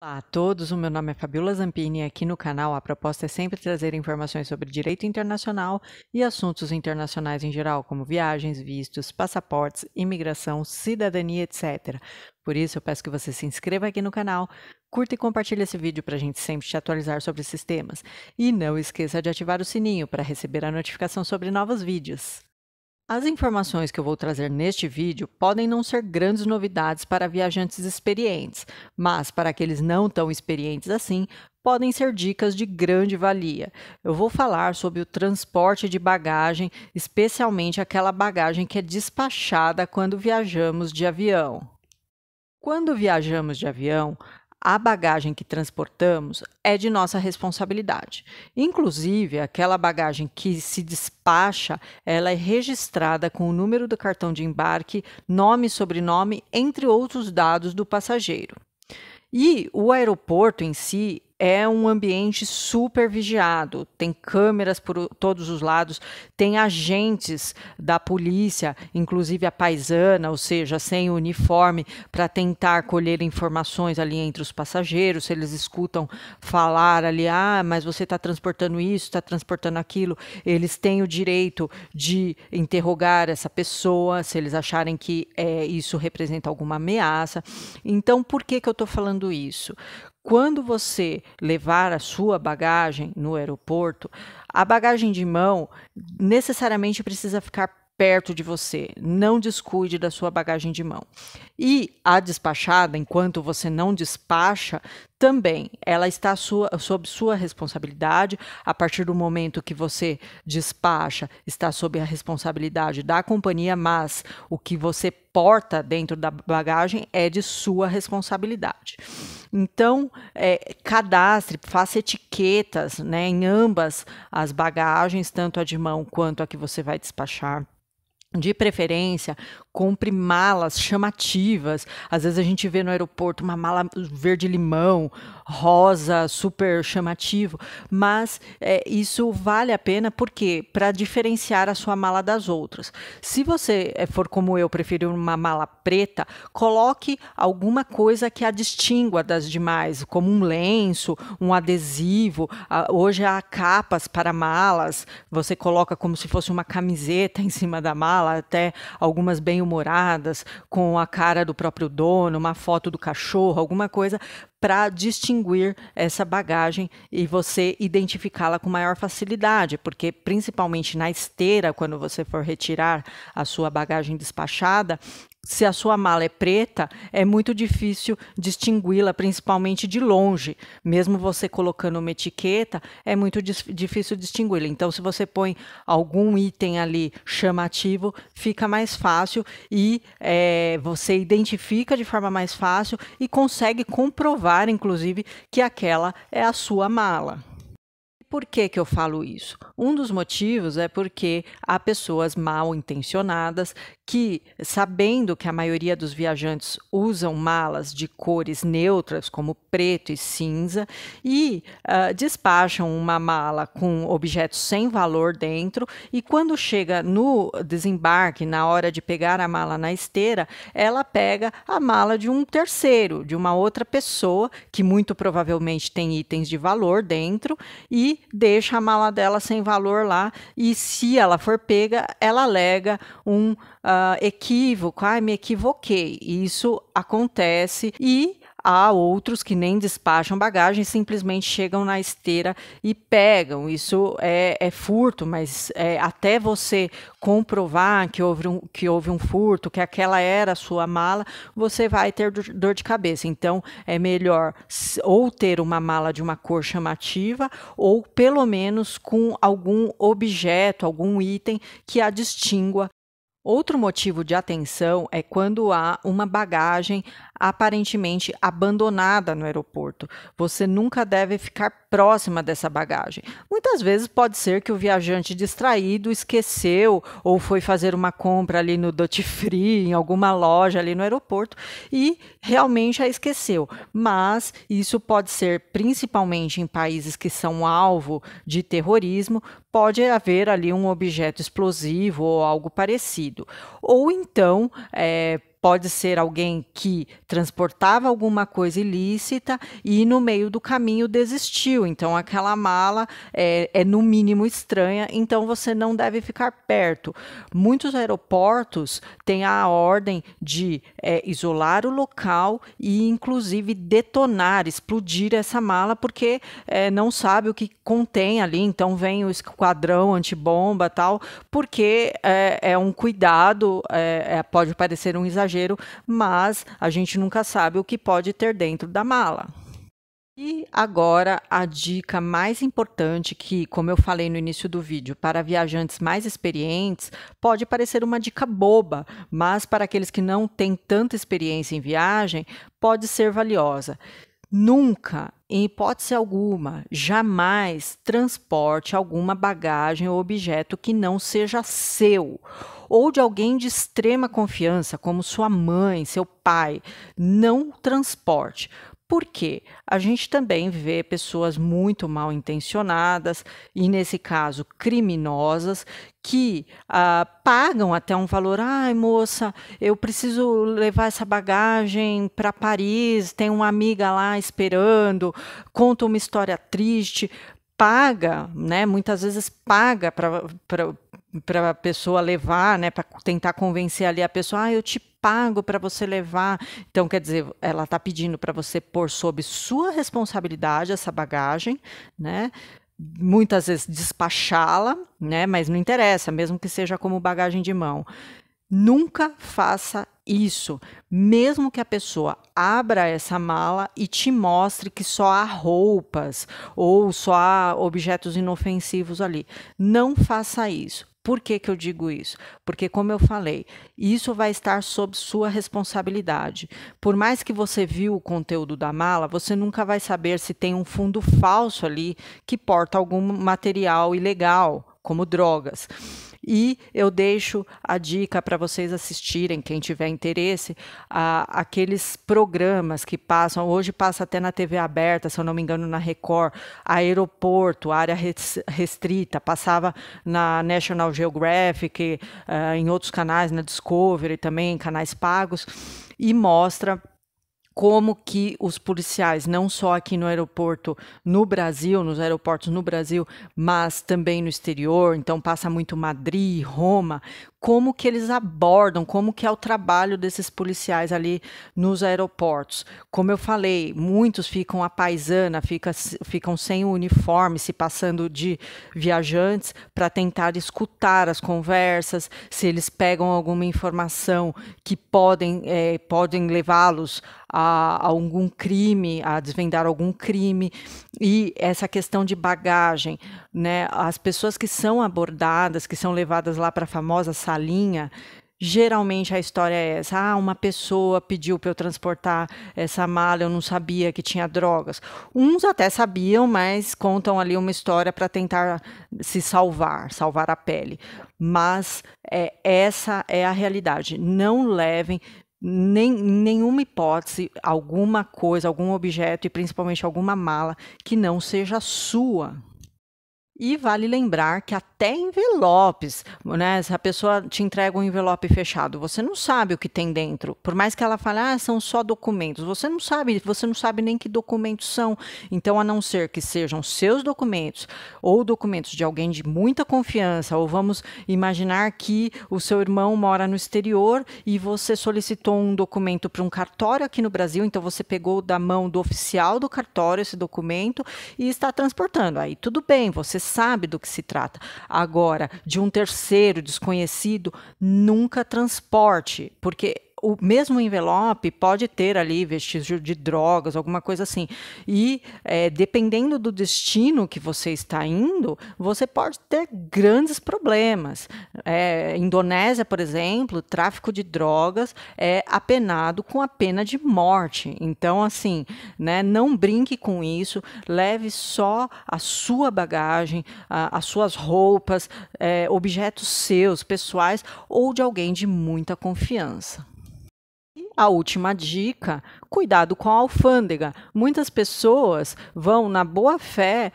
Olá a todos, o meu nome é Fabiola Zampini e aqui no canal a proposta é sempre trazer informações sobre direito internacional e assuntos internacionais em geral, como viagens, vistos, passaportes, imigração, cidadania, etc. Por isso, eu peço que você se inscreva aqui no canal, curta e compartilhe esse vídeo para a gente sempre te atualizar sobre esses temas. E não esqueça de ativar o sininho para receber a notificação sobre novos vídeos. As informações que eu vou trazer neste vídeo podem não ser grandes novidades para viajantes experientes, mas para aqueles não tão experientes assim, podem ser dicas de grande valia. Eu vou falar sobre o transporte de bagagem, especialmente aquela bagagem que é despachada quando viajamos de avião. Quando viajamos de avião, a bagagem que transportamos é de nossa responsabilidade. Inclusive, aquela bagagem que se despacha, ela é registrada com o número do cartão de embarque, nome e sobrenome, entre outros dados do passageiro. E o aeroporto em si é um ambiente super vigiado, tem câmeras por todos os lados, tem agentes da polícia, inclusive a paisana, ou seja, sem uniforme, para tentar colher informações ali entre os passageiros, se eles escutam falar ali, ah, mas você está transportando isso, está transportando aquilo, eles têm o direito de interrogar essa pessoa, se eles acharem que é, isso representa alguma ameaça. Então, por que, que eu estou falando isso? quando você levar a sua bagagem no aeroporto, a bagagem de mão necessariamente precisa ficar perto de você. Não descuide da sua bagagem de mão. E a despachada, enquanto você não despacha, também ela está sua, sob sua responsabilidade. A partir do momento que você despacha, está sob a responsabilidade da companhia, mas o que você porta dentro da bagagem é de sua responsabilidade. Então, é, cadastre, faça etiquetas né, em ambas as bagagens, tanto a de mão quanto a que você vai despachar de preferência, compre malas chamativas. Às vezes a gente vê no aeroporto uma mala verde-limão, rosa, super chamativo, mas é, isso vale a pena porque para diferenciar a sua mala das outras. Se você é, for como eu, preferir uma mala preta, coloque alguma coisa que a distingua das demais, como um lenço, um adesivo. Hoje há capas para malas, você coloca como se fosse uma camiseta em cima da mala até algumas bem-humoradas, com a cara do próprio dono, uma foto do cachorro, alguma coisa, para distinguir essa bagagem e você identificá-la com maior facilidade, porque principalmente na esteira, quando você for retirar a sua bagagem despachada, se a sua mala é preta, é muito difícil distingui-la, principalmente de longe. Mesmo você colocando uma etiqueta, é muito difícil distingui-la. Então, se você põe algum item ali chamativo, fica mais fácil e é, você identifica de forma mais fácil e consegue comprovar, inclusive, que aquela é a sua mala por que, que eu falo isso? Um dos motivos é porque há pessoas mal intencionadas que, sabendo que a maioria dos viajantes usam malas de cores neutras, como preto e cinza, e uh, despacham uma mala com objetos sem valor dentro, e quando chega no desembarque, na hora de pegar a mala na esteira, ela pega a mala de um terceiro, de uma outra pessoa, que muito provavelmente tem itens de valor dentro, e deixa a mala dela sem valor lá. E se ela for pega, ela alega um uh, equívoco, ah, me equivoquei. Isso acontece e Há outros que nem despacham bagagem, simplesmente chegam na esteira e pegam. Isso é, é furto, mas é, até você comprovar que houve, um, que houve um furto, que aquela era a sua mala, você vai ter dor de cabeça. Então, é melhor ou ter uma mala de uma cor chamativa, ou pelo menos com algum objeto, algum item que a distingua Outro motivo de atenção é quando há uma bagagem aparentemente abandonada no aeroporto. Você nunca deve ficar próxima dessa bagagem. Muitas vezes pode ser que o viajante distraído esqueceu ou foi fazer uma compra ali no duty free, em alguma loja ali no aeroporto e realmente a esqueceu. Mas isso pode ser principalmente em países que são alvo de terrorismo, pode haver ali um objeto explosivo ou algo parecido. Ou então, é, pode ser alguém que transportava alguma coisa ilícita e no meio do caminho desistiu. Então, aquela mala é, é no mínimo estranha, então você não deve ficar perto. Muitos aeroportos têm a ordem de é, isolar o local e, inclusive, detonar, explodir essa mala, porque é, não sabe o que contém ali. Então, vem o esquadrão antibomba tal, porque é, é um cuidado, é, é, pode parecer um exagero passageiro, mas a gente nunca sabe o que pode ter dentro da mala. E agora a dica mais importante que, como eu falei no início do vídeo, para viajantes mais experientes, pode parecer uma dica boba, mas para aqueles que não têm tanta experiência em viagem, pode ser valiosa. Nunca, em hipótese alguma, jamais transporte alguma bagagem ou objeto que não seja seu ou de alguém de extrema confiança, como sua mãe, seu pai. Não transporte. Porque a gente também vê pessoas muito mal intencionadas, e nesse caso criminosas, que ah, pagam até um valor. Ai, moça, eu preciso levar essa bagagem para Paris, tem uma amiga lá esperando, conta uma história triste. Paga, né? Muitas vezes paga para para a pessoa levar, né, para tentar convencer ali a pessoa, ah, eu te pago para você levar. Então, quer dizer, ela está pedindo para você pôr sob sua responsabilidade essa bagagem, né? Muitas vezes despachá-la, né? Mas não interessa, mesmo que seja como bagagem de mão. Nunca faça isso, mesmo que a pessoa abra essa mala e te mostre que só há roupas ou só há objetos inofensivos ali. Não faça isso. Por que, que eu digo isso? Porque, como eu falei, isso vai estar sob sua responsabilidade. Por mais que você viu o conteúdo da mala, você nunca vai saber se tem um fundo falso ali que porta algum material ilegal, como drogas. E eu deixo a dica para vocês assistirem, quem tiver interesse, a, aqueles programas que passam, hoje passa até na TV aberta, se eu não me engano, na Record, aeroporto, área restrita, passava na National Geographic, uh, em outros canais, na Discovery também, canais pagos, e mostra como que os policiais, não só aqui no aeroporto no Brasil, nos aeroportos no Brasil, mas também no exterior, então passa muito Madrid, Roma, como que eles abordam, como que é o trabalho desses policiais ali nos aeroportos. Como eu falei, muitos ficam a paisana, fica, ficam sem o uniforme, se passando de viajantes para tentar escutar as conversas, se eles pegam alguma informação que podem, é, podem levá-los a, a algum crime, a desvendar algum crime. E essa questão de bagagem, né? As pessoas que são abordadas, que são levadas lá para a famosa salinha, Geralmente a história é essa: ah, uma pessoa pediu para eu transportar essa mala, eu não sabia que tinha drogas. Uns até sabiam, mas contam ali uma história para tentar se salvar, salvar a pele. Mas é, essa é a realidade. Não levem nem, nenhuma hipótese, alguma coisa, algum objeto e principalmente alguma mala que não seja sua. E vale lembrar que até envelopes, né? Se a pessoa te entrega um envelope fechado, você não sabe o que tem dentro. Por mais que ela fale, ah, são só documentos. Você não sabe, você não sabe nem que documentos são. Então, a não ser que sejam seus documentos ou documentos de alguém de muita confiança, ou vamos imaginar que o seu irmão mora no exterior e você solicitou um documento para um cartório aqui no Brasil, então você pegou da mão do oficial do cartório esse documento e está transportando. Aí tudo bem, você sabe do que se trata. Agora, de um terceiro desconhecido, nunca transporte, porque o mesmo envelope pode ter ali vestígio de drogas, alguma coisa assim. E é, dependendo do destino que você está indo, você pode ter grandes problemas. É, Indonésia, por exemplo, tráfico de drogas é apenado com a pena de morte. Então, assim, né, não brinque com isso, leve só a sua bagagem, a, as suas roupas, é, objetos seus, pessoais ou de alguém de muita confiança a última dica: cuidado com a alfândega. Muitas pessoas vão na boa fé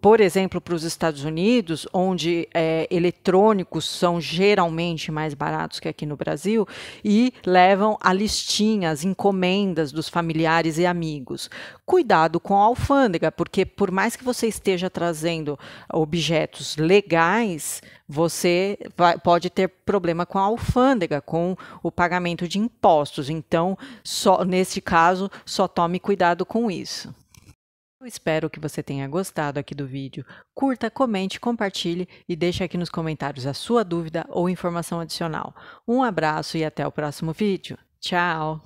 por exemplo, para os Estados Unidos, onde é, eletrônicos são geralmente mais baratos que aqui no Brasil, e levam a listinha, as encomendas dos familiares e amigos. Cuidado com a alfândega, porque por mais que você esteja trazendo objetos legais, você vai, pode ter problema com a alfândega, com o pagamento de impostos. Então, só, nesse caso, só tome cuidado com isso. Eu espero que você tenha gostado aqui do vídeo. Curta, comente, compartilhe e deixe aqui nos comentários a sua dúvida ou informação adicional. Um abraço e até o próximo vídeo. Tchau!